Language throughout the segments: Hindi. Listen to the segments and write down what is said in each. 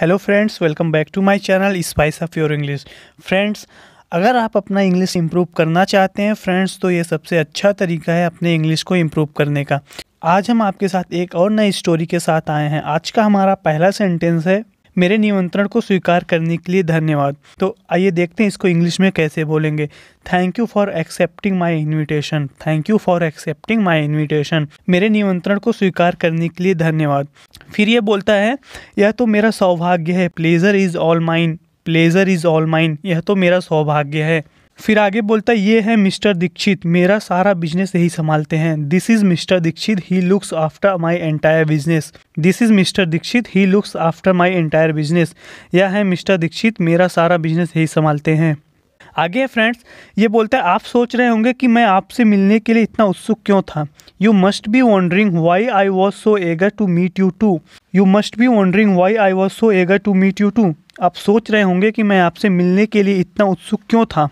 hello friends welcome back to my channel spice of your English friends अगर आप अपना इंग्लिश इम्प्रूव करना चाहते हैं फ्रेंड्स तो ये सबसे अच्छा तरीका है अपने इंग्लिश को इम्प्रूव करने का आज हम आपके साथ एक और नई स्टोरी के साथ आए हैं आज का हमारा पहला सेंटेंस है मेरे निमंत्रण को स्वीकार करने के लिए धन्यवाद तो आइए देखते हैं इसको इंग्लिश में कैसे बोलेंगे thank you for accepting my invitation thank you for accepting my invitation मेरे निमंत्रण को स्वीकार करने के लिए धन्यवाद फिर ये बोलता है यह तो मेरा सौभाग्य है pleasure is all mine pleasure is all mine यह तो मेरा सौभाग्य है फिर आगे बोलता है ये है मिस्टर दीक्षित मेरा सारा बिजनेस यही संभालते हैं this is mister Dikshit he looks after my entire business this is mister Dikshit he looks after my entire business यह है मिस्टर दीक्षित मेरा सारा बिजनेस यही संभालते हैं आगे फ्रेंड्स ये बोलता है आप सोच रहे होंगे कि मैं आपसे मिलने के लिए इतना उत्सुक क्यों था you must be wondering why I was so eager to meet you too you must be wondering why I was so eager to meet you too आप सोच रहे होंगे कि मैं आपसे मिलने के लिए इतना उत्सुक क्यों था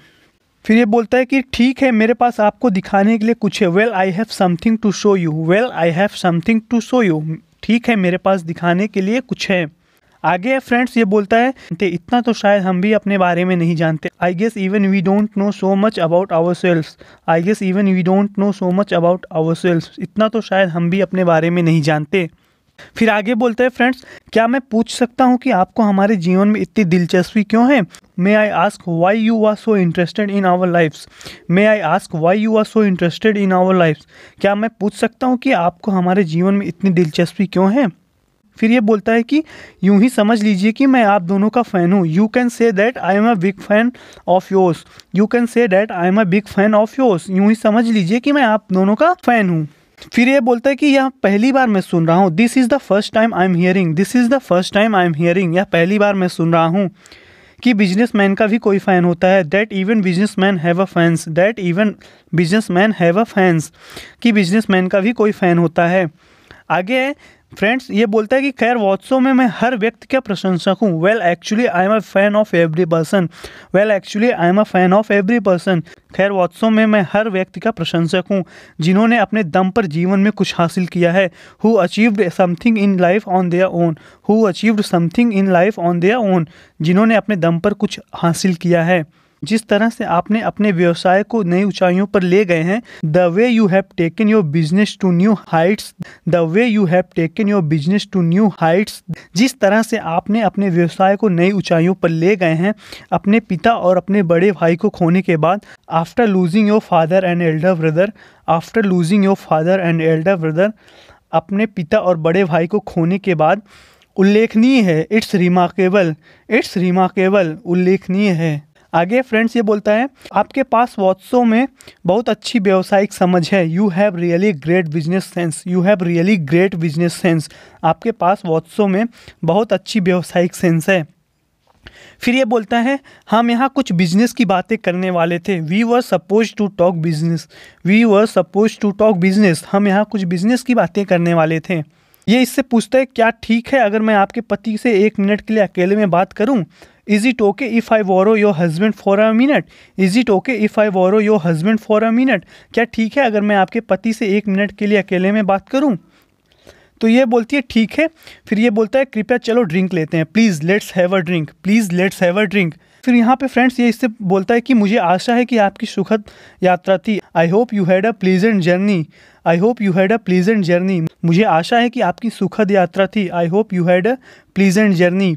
फिर ये बोलता है कि ठीक है मेरे पास आपको दिखाने के लिए कुछ है well I have something to show you well I have something to show you ठीक है मेरे पास दिखाने के लिए कुछ है आगे फ्रेंड्स ये बोलता है इतना तो शायद हम भी अपने बारे में नहीं जानते I guess even we don't know so much about our sales I guess even we don't know so much about our sales इतना तो शायद हम भी अपने बारे में नहीं जानते फिर आगे बोलते हैं फ्रेंड्स क्या मैं पूछ सकता हूँ कि आपको हमारे जीवन में इतनी दिलचस्पी क्यों है may I ask why you are so interested in our lifes may I ask why you are so interested in our lifes क्या मैं पूछ सकता हूँ कि आपको हमारे जीवन में इतनी दिलचस्पी क्यों है फिर ये बोलता है कि यूं ही समझ लीजिए कि मैं आप दोनों का फ़ैन हूँ you can say that I am a big fan of yours you can say that I am a big fan of yours यूं ही समझ लीजिए कि मैं आप दोनों का फ़ैन हूँ फिर ये बोलता है कि यह पहली बार मैं सुन रहा हूँ this is the first time I am hearing this is the first time I am hearing यह पहली बार मैं सुन रहा हूँ कि मैन का भी कोई फ़ैन होता है that even business man have a fans that even business man have a fans कि मैन का भी कोई फ़ैन होता है आगे फ्रेंड्स ये बोलता है कि खैर वॉट्सो में मैं हर व्यक्ति का प्रशंसक हूँ well actually I am a fan of every person well actually I am a fan of every person खैर वॉट्सो में मैं हर व्यक्ति का प्रशंसक हूँ जिन्होंने अपने दम पर जीवन में कुछ हासिल किया है who achieved something in life on their own who achieved something in life on their own जिन्होंने अपने दम पर कुछ हासिल किया है जिस तरह से आपने अपने व्यवसाय को नई ऊंचाइयों पर ले गए हैं the way you have taken your business to new heights the way you have taken your business to new heights जिस तरह से आपने अपने व्यवसाय को नई ऊंचाइयों पर ले गए हैं अपने पिता और अपने बड़े भाई को खोने के बाद after losing your father and elder brother after losing your father and elder brother अपने पिता और बड़े भाई को खोने के बाद उल्लेखनीय है इट्स रिमार्केबल इट्स रिमार्केबल उल्लेखनीय है आगे फ्रेंड्स ये बोलता है आपके पास वॉत्सो में बहुत अच्छी व्यवसायिक समझ है you have really great business sense you have really great business sense आपके पास वॉत्सो में बहुत अच्छी व्यावसायिक सेंस है फिर ये बोलता है हम यहाँ कुछ बिजनेस की बातें करने वाले थे we were suppose to talk business we were suppose to talk business हम यहाँ कुछ बिजनेस की बातें करने वाले थे ये इससे पूछता है क्या ठीक है अगर मैं आपके पति से एक मिनट के लिए अकेले में बात करूं is it okay if I borrow your husband for a minute is it okay if I borrow your husband for a minute क्या ठीक है अगर मैं आपके पति से एक मिनट के लिए अकेले में बात करूं तो ये बोलती है ठीक है फिर ये बोलता है कृपया चलो ड्रिंक लेते हैं please let's have a drink please let's have a drink फिर यहाँ पे फ्रेंड्स ये इससे बोलता है कि मुझे आशा है कि आपकी सुखद यात्रा थी I hope you had a pleasant journey I hope you had a pleasant journey मुझे आशा है कि आपकी सुखद यात्रा थी I hope you had a pleasant journey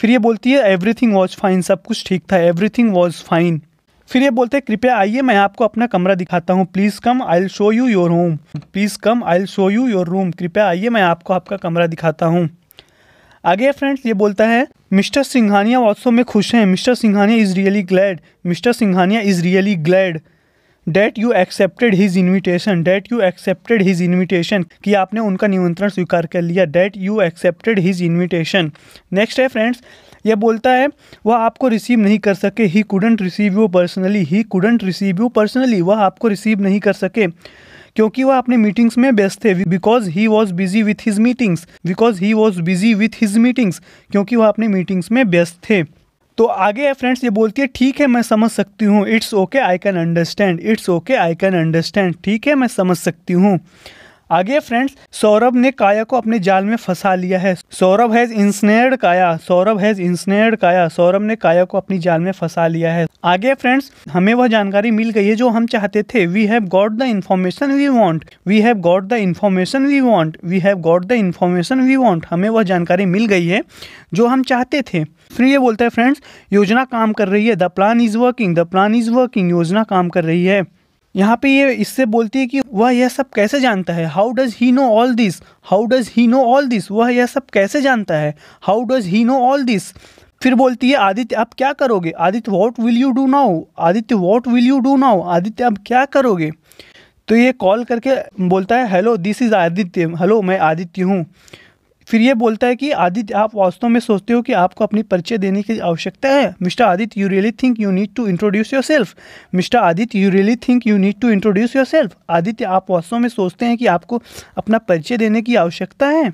फिर ये बोलती है एवरीथिंग वॉज फाइन सब कुछ ठीक था एवरीथिंग वॉज फाइन फिर ये बोलते हैं कृपया आइए मैं आपको अपना कमरा दिखाता हूँ please come I show you your home please come I show you your room कृपया आइए मैं आपको आपका कमरा दिखाता हूँ आगे फ्रेंड्स ये बोलता है मिस्टर सिंघानिया वास्तव में खुश हैं mister Singhania is really glad mister Singhania is really glad that you accepted his invitation that you accepted his invitation कि आपने उनका निमंत्रण स्वीकार कर लिया that you accepted his invitation next है फ्रेंड्स यह बोलता है वह आपको रिसीव नहीं कर सके he couldn't receive you personally he couldn't receive you personally वह आपको रिसीव नहीं कर सके क्योंकि वह अपने मीटिंग्स में व्यस्त थे because he was busy with his meetings because he was busy with his meetings क्योंकि वह अपने मीटिंग्स में व्यस्त थे तो आगे है फ्रेंड्स ये बोलती है ठीक है मैं समझ सकती हूँ it's okay I can understand it's okay I can understand ठीक है मैं समझ सकती हूँ आगे फ्रेंड्स सौरभ ने काया को अपने जाल में फंसा लिया है सौरभ हैज इंसनेड काया सौरभ हैज इंसनेड काया सौरभ ने काया को अपनी जाल में फंसा लिया है आगे फ्रेंड्स हमें वह जानकारी मिल गई है जो हम चाहते थे we have got the information we want we have got the information we want we have got the information we want हमें वह जानकारी मिल गई है जो हम चाहते थे फिर ये बोलता है फ्रेंड्स योजना काम कर रही है the plan is working the plan is working योजना काम कर रही है यहाँ पे ये इससे बोलती है कि वह यह सब कैसे जानता है how does he know all this how does he know all this वह यह सब कैसे जानता है how does he know all this फिर बोलती है आदित्य अब क्या करोगे Aditya what will you do now Aditya what will you do now Aditya अब क्या करोगे तो ये कॉल करके बोलता है hello this is Aditya hello मैं आदित्य हूँ फिर ये बोलता है कि आदित्य आप वास्तव में सोचते हो कि आपको अपनी परिचय देने की आवश्यकता है mister Aditya you really think you need to introduce yourself mister Aditya you really think you need to introduce yourself Aditya आप वास्तव में सोचते हैं कि आपको अपना परिचय देने की आवश्यकता है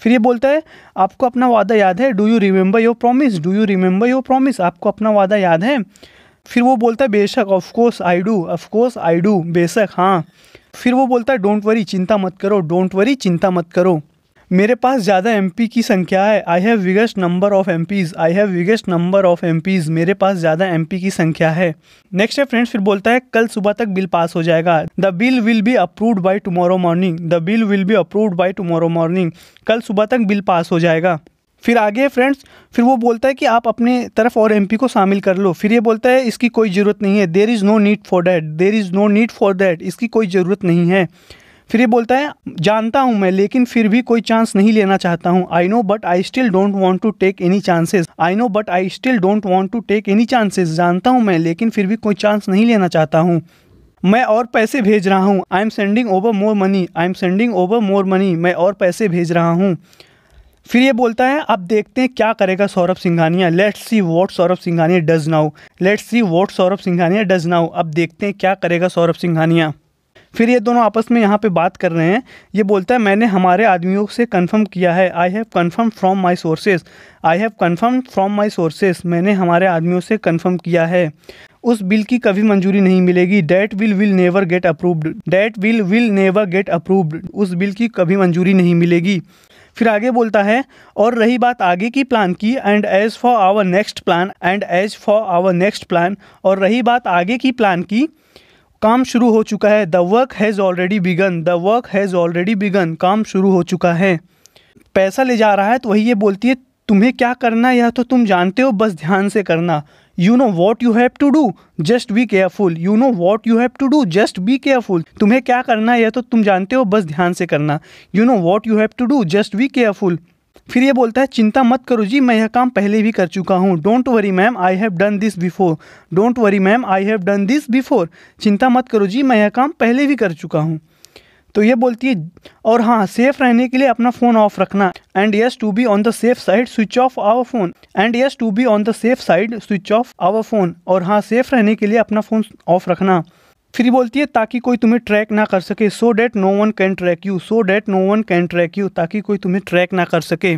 फिर ये बोलता है आपको अपना वादा याद है do you remember your promise do you remember your promise आपको अपना वादा याद है फिर वो बोलता है बेशक of course I do of course I do बेशक हाँ फिर वो बोलता है डोंट वरी चिंता मत करो डोंट वरी चिंता मत करो मेरे पास ज़्यादा एम की संख्या है I have biggest number of Ps I have biggest number of M मेरे पास ज़्यादा एम की संख्या है नेक्स्ट है फ्रेंड्स फिर बोलता है कल सुबह तक बिल पास हो जाएगा the bill will be approved by tomorrow morning the bill will be approved by tomorrow morning कल सुबह तक बिल पास हो जाएगा फिर आगे फ्रेंड्स फिर वो बोलता है कि आप अपने तरफ और एम को शामिल कर लो फिर ये बोलता है इसकी कोई ज़रूरत नहीं है there is no need for that there is no need for that इसकी कोई ज़रूरत नहीं है फिर ये बोलता है जानता हूँ मैं लेकिन फिर भी कोई चांस नहीं लेना चाहता हूँ I know but I still don't want to take any chances I know but I still don't want to take any chances जानता हूँ मैं लेकिन फिर भी कोई चांस नहीं लेना चाहता हूँ मैं और पैसे भेज रहा हूँ I am sending over more money I am sending over more money मैं और पैसे भेज रहा हूँ फिर ये बोलता है अब देखते हैं क्या करेगा Saurabh Singhania let's see what Saurabh Singhania does now let's see what Saurabh Singhania does now अब देखते हैं क्या करेगा सौरभ सिंघानिया फिर ये दोनों आपस में यहाँ पे बात कर रहे हैं ये बोलता है मैंने हमारे आदमियों से कंफर्म किया है I have confirm from my sources I have confirm from my sources मैंने हमारे आदमियों से कंफर्म किया है उस बिल की कभी मंजूरी नहीं मिलेगी that will will never get approved that will will never get approved उस बिल की कभी मंजूरी नहीं मिलेगी फिर आगे बोलता है और रही बात आगे की प्लान की and as for our next plan and as for our next plan और रही बात आगे की प्लान की काम शुरू हो चुका है the work has already begun the work has already begun काम शुरू हो चुका है पैसा ले जा रहा है तो वही ये बोलती है तुम्हें क्या करना या यह तो तुम जानते हो बस ध्यान से करना you know what you have to do just be careful you know what you have to do just be careful तुम्हें क्या करना है यह तो तुम जानते हो बस ध्यान से करना you know what you have to do just be careful फिर ये बोलता है चिंता मत करो जी मैं यह काम पहले भी कर चुका हूँ don't worry ma'am I have done this before don't worry ma'am I have done this before चिंता मत करो जी मैं यह काम पहले भी कर चुका हूँ तो ये बोलती है और हाँ सेफ रहने के लिए अपना फ़ोन ऑफ रखना and yes to be on the safe side switch off our phone and yes to be on the safe side switch off our phone और हाँ सेफ रहने के लिए अपना फ़ोन ऑफ रखना फिर बोलती है ताकि कोई तुम्हें ट्रैक ना कर सके so that no one can track you so that no one can track you ताकि कोई तुम्हें ट्रैक ना कर सके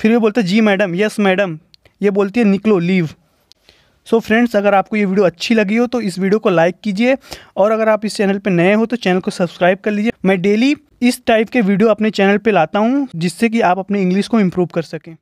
फिर वो बोलता है जी मैडम यस मैडम ये बोलती है निकलो लीव सो so फ्रेंड्स अगर आपको ये वीडियो अच्छी लगी हो तो इस वीडियो को लाइक कीजिए और अगर आप इस चैनल पर नए हो तो चैनल को सब्सक्राइब कर लीजिए मैं डेली इस टाइप के वीडियो अपने चैनल पर लाता हूँ जिससे कि आप अपने इंग्लिश को इम्प्रूव कर सकें